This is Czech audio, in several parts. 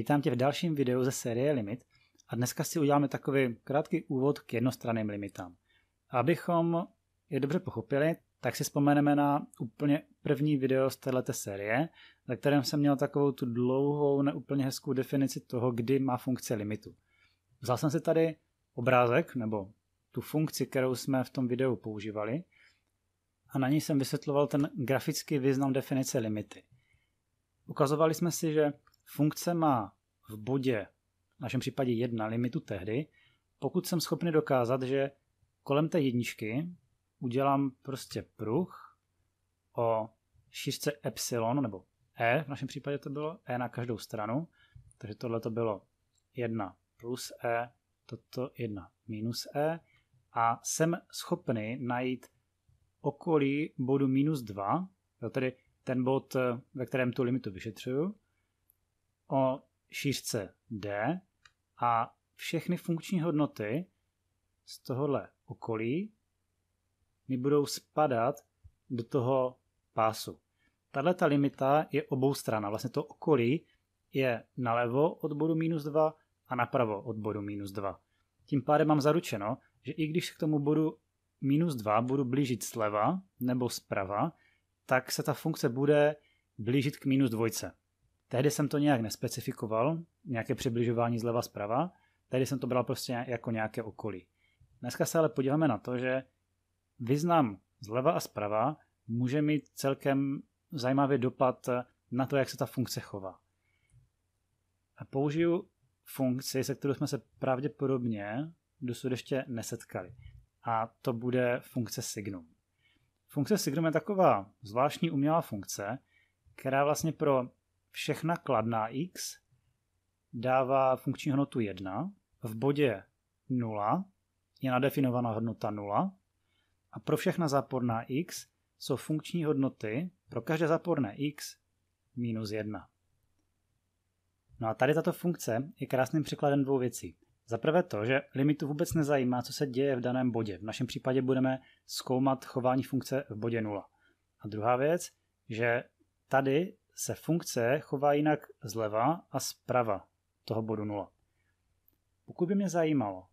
Vítám tě v dalším videu ze série Limit a dneska si uděláme takový krátký úvod k jednostranným limitám. Abychom je dobře pochopili, tak si vzpomeneme na úplně první video z této série, ve kterém jsem měl takovou tu dlouhou, neúplně hezkou definici toho, kdy má funkce limitu. Vzal jsem si tady obrázek, nebo tu funkci, kterou jsme v tom videu používali, a na ní jsem vysvětloval ten grafický význam definice limity. Ukazovali jsme si, že Funkce má v bodě, v našem případě jedna limitu tehdy, pokud jsem schopný dokázat, že kolem té jedničky udělám prostě pruh o šířce epsilon, nebo e, v našem případě to bylo e na každou stranu, takže tohle to bylo 1 plus e, toto 1 minus e a jsem schopný najít okolí bodu minus 2, tedy ten bod, eh, ve kterém tu limitu vyšetřuju, o šířce D a všechny funkční hodnoty z tohohle okolí mi budou spadat do toho pásu. Tahle ta limita je obou strana. Vlastně to okolí je nalevo od bodu minus 2 a napravo od bodu minus 2. Tím pádem mám zaručeno, že i když se k tomu bodu minus 2 budu blížit zleva nebo zprava, tak se ta funkce bude blížit k minus dvojce. Tehdy jsem to nějak nespecifikoval, nějaké přibližování zleva zprava, tehdy jsem to bral prostě jako nějaké okolí. Dneska se ale podíváme na to, že význam zleva a zprava může mít celkem zajímavý dopad na to, jak se ta funkce chová. A použiju funkci, se kterou jsme se pravděpodobně dosud ještě nesetkali. A to bude funkce signum. Funkce signum je taková zvláštní umělá funkce, která vlastně pro všechna kladná x dává funkční hodnotu 1, v bodě 0 je nadefinovaná hodnota 0 a pro všechna záporná x jsou funkční hodnoty pro každé záporné x minus 1. No a tady tato funkce je krásným příkladem dvou věcí. Za prvé to, že limitu vůbec nezajímá, co se děje v daném bodě. V našem případě budeme zkoumat chování funkce v bodě 0. A druhá věc, že tady se funkce chová jinak zleva a zprava toho bodu 0. Pokud by mě zajímalo,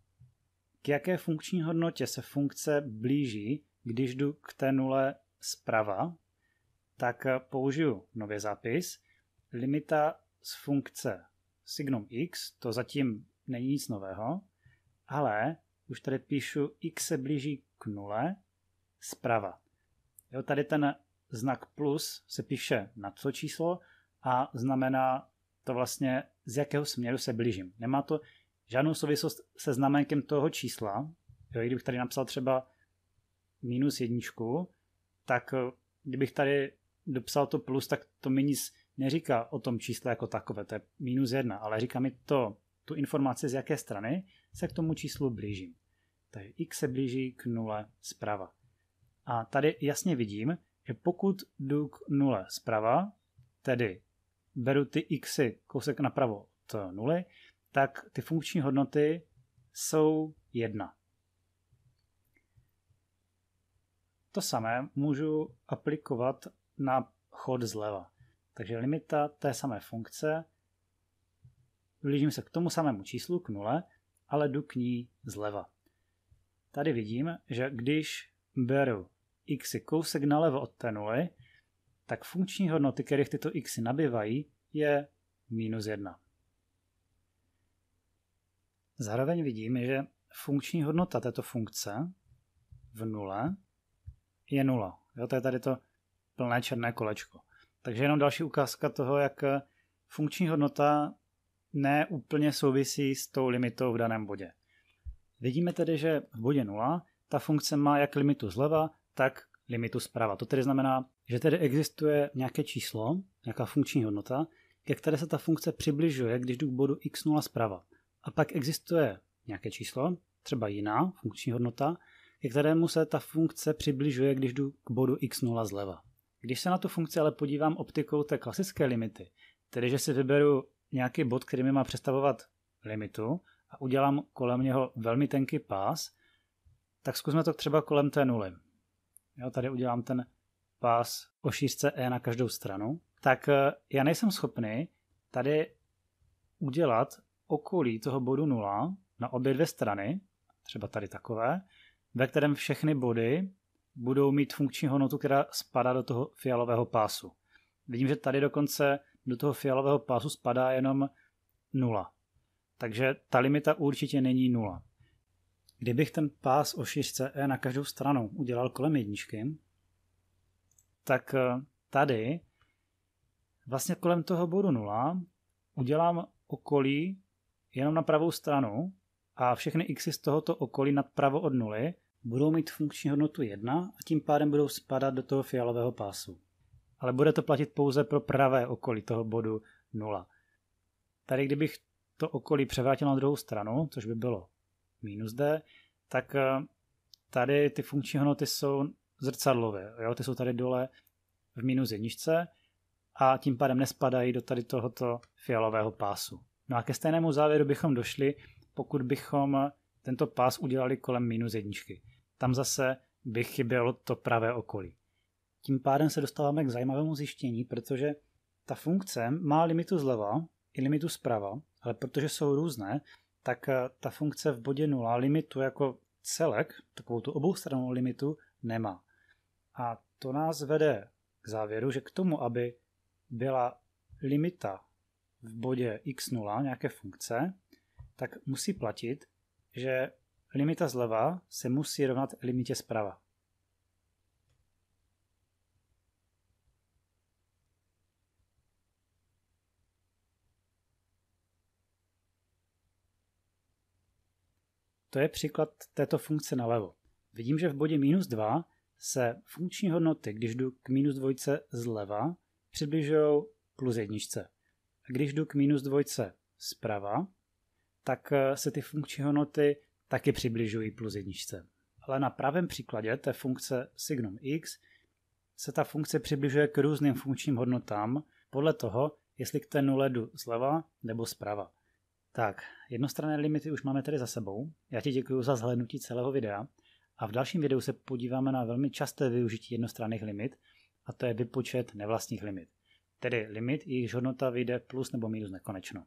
k jaké funkční hodnotě se funkce blíží, když jdu k té nule zprava, tak použiju nově zápis limita z funkce signum x, to zatím není nic nového, ale už tady píšu x se blíží k nule zprava. Jo, tady ten znak plus se píše na to číslo a znamená to vlastně, z jakého směru se blížím. Nemá to žádnou souvislost se znamenkem toho čísla. Jo, kdybych tady napsal třeba minus jedničku, tak eh, kdybych tady dopsal to plus, tak to mi nic neříká o tom čísle jako takové, to je minus jedna, ale říká mi to, tu informaci, z jaké strany se k tomu číslu blížím. Takže x se blíží k nule zprava. A tady jasně vidím, že pokud jdu k nule zprava, tedy beru ty xy kousek napravo od nuly, tak ty funkční hodnoty jsou jedna. To samé můžu aplikovat na chod zleva. Takže limita té samé funkce, blížím se k tomu samému číslu, k nule, ale jdu k ní zleva. Tady vidím, že když beru x kousek nalevo od té nuly, tak funkční hodnoty, kterých tyto x nabývají, je minus 1. Zároveň vidím, že funkční hodnota této funkce v nule je nula. Jo, to je tady to plné černé kolečko. Takže jenom další ukázka toho, jak funkční hodnota neúplně souvisí s tou limitou v daném bodě. Vidíme tedy, že v bodě 0 ta funkce má jak limitu zleva, tak limitu zprava. To tedy znamená, že tedy existuje nějaké číslo, nějaká funkční hodnota, ke které se ta funkce přibližuje, když jdu k bodu x0 zprava. A pak existuje nějaké číslo, třeba jiná funkční hodnota, ke kterému se ta funkce přibližuje, když jdu k bodu x0 zleva. Když se na tu funkci ale podívám optikou té klasické limity, tedy že si vyberu nějaký bod, který mi má představovat limitu a udělám kolem něho velmi tenký pás, tak zkusme to třeba kolem té nuly jo, tady udělám ten pás o šířce E na každou stranu, tak eh, já nejsem schopný tady udělat okolí toho bodu 0 na obě dvě strany, třeba tady takové, ve kterém všechny body budou mít funkční hodnotu, která spadá do toho fialového pásu. Vidím, že tady dokonce do toho fialového pásu spadá jenom 0. Takže ta limita určitě není 0. Kdybych ten pás o šířce E na každou stranu udělal kolem jedničky, tak eh, tady vlastně kolem toho bodu 0 udělám okolí jenom na pravou stranu a všechny xy z tohoto okolí nadpravo od nuly budou mít funkční hodnotu 1 a tím pádem budou spadat do toho fialového pásu. Ale bude to platit pouze pro pravé okolí toho bodu 0. Tady kdybych to okolí převrátil na druhou stranu, což by bylo minus D, tak eh, tady ty funkční hodnoty jsou zrcadlové, Jo? Ty jsou tady dole v minus jedničce a tím pádem nespadají do tady tohoto fialového pásu. No a ke stejnému závěru bychom došli, pokud bychom tento pás udělali kolem minus jedničky. Tam zase by chybělo to pravé okolí. Tím pádem se dostáváme k zajímavému zjištění, protože ta funkce má limitu zleva i limitu zprava, ale protože jsou různé, tak eh, ta funkce v bodě 0 limitu jako celek, takovou tu oboustranou limitu, nemá. A to nás vede k závěru, že k tomu, aby byla limita v bodě x0 nějaké funkce, tak musí platit, že limita zleva se musí rovnat limitě zprava. to je příklad této funkce nalevo. Vidím, že v bodě minus 2 se funkční hodnoty, když jdu k minus dvojce zleva, přibližují plus jedničce. A když jdu k minus dvojce zprava, tak eh, se ty funkční hodnoty taky přibližují plus jedničce. Ale na pravém příkladě té funkce signum x se ta funkce přibližuje k různým funkčním hodnotám podle toho, jestli k té nule jdu zleva nebo zprava. Tak, jednostranné limity už máme tedy za sebou. Já ti děkuji za zhlédnutí celého videa a v dalším videu se podíváme na velmi časté využití jednostranných limit a to je vypočet nevlastních limit. Tedy limit, jejichž hodnota vyjde plus nebo minus nekonečno.